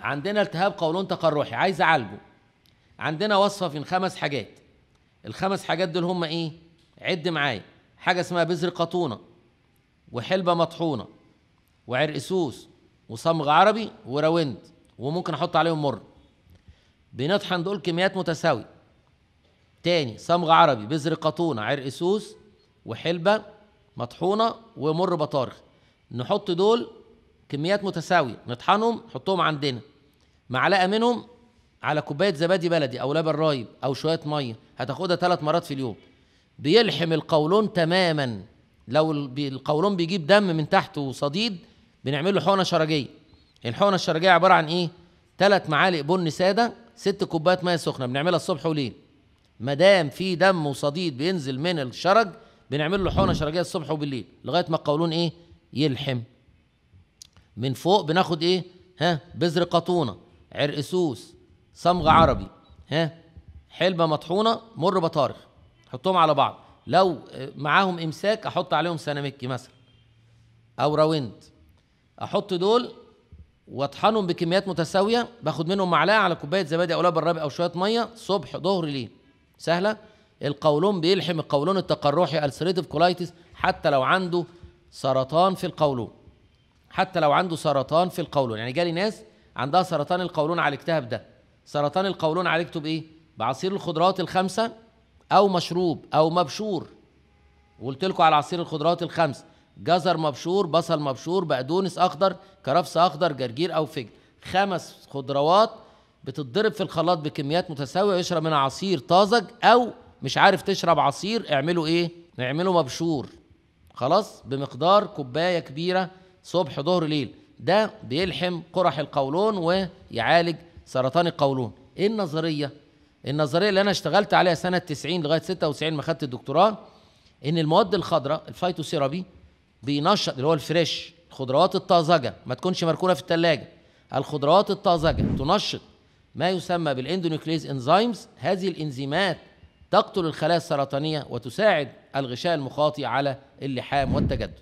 عندنا التهاب قولون تقرحي عايز اعالجه عندنا وصفه من خمس حاجات الخمس حاجات دول هم ايه عد معايا حاجه اسمها بذر قطونه وحلبه مطحونه وعرق سوس وصمغ عربي وراوند وممكن احط عليهم مر بنطحن دول كميات متساويه تاني صمغ عربي بذر قطونه عرق سوس وحلبه مطحونه ومر بطارخ نحط دول كميات متساويه نطحنهم نحطهم عندنا معلقه منهم على كوبايه زبادي بلدي او لبن رايب او شويه ميه هتاخدها ثلاث مرات في اليوم بيلحم القولون تماما لو القولون بيجيب دم من تحت وصديد بنعمل له حقنه شرجيه الحقنه الشرجيه عباره عن ايه ثلاث معالق بن ساده ست كوبايات ميه سخنه بنعملها الصبح وليل ما دام في دم وصديد بينزل من الشرج بنعمل له حقنه شرجيه الصبح وبالليل لغايه ما القولون ايه يلحم من فوق بناخد ايه ها بذر قطونه عرق سوس صمغ عربي ها حلبه مطحونه مر بطارخ حطهم على بعض لو معاهم امساك احط عليهم سيراميكي مثلا او راوند احط دول واطحنهم بكميات متساويه باخد منهم معلقه على كوبايه زبادي او لبن او شويه ميه صبح ظهر ليل سهله القولون بيلحم القولون التقرحي السريتيف كولايتس حتى لو عنده سرطان في القولون حتى لو عنده سرطان في القولون يعني جالي ناس عندها سرطان القولون عالجتها بده سرطان القولون عالجته بايه بعصير الخضروات الخمسه او مشروب او مبشور وقلت لكم على عصير الخضروات الخمس جزر مبشور بصل مبشور بقدونس اخضر كرفس اخضر جرجير او فجل خمس خضروات بتتضرب في الخلاط بكميات متساويه يشرب منها عصير طازج او مش عارف تشرب عصير اعمله ايه اعمله مبشور خلاص بمقدار كوبايه كبيره صبح ظهر ليل ده بيلحم قرح القولون ويعالج سرطان القولون ايه النظريه النظريه اللي انا اشتغلت عليها سنه 90 لغايه 96 ما خدت الدكتوراه ان المواد الخضراء الفيتوثيرابي بينشط اللي هو الفريش الخضروات الطازجه ما تكونش مركونه في الثلاجه الخضروات الطازجه تنشط ما يسمى بالاندونوكليز انزيمز هذه الانزيمات تقتل الخلايا السرطانيه وتساعد الغشاء المخاطي على اللحام والتجدد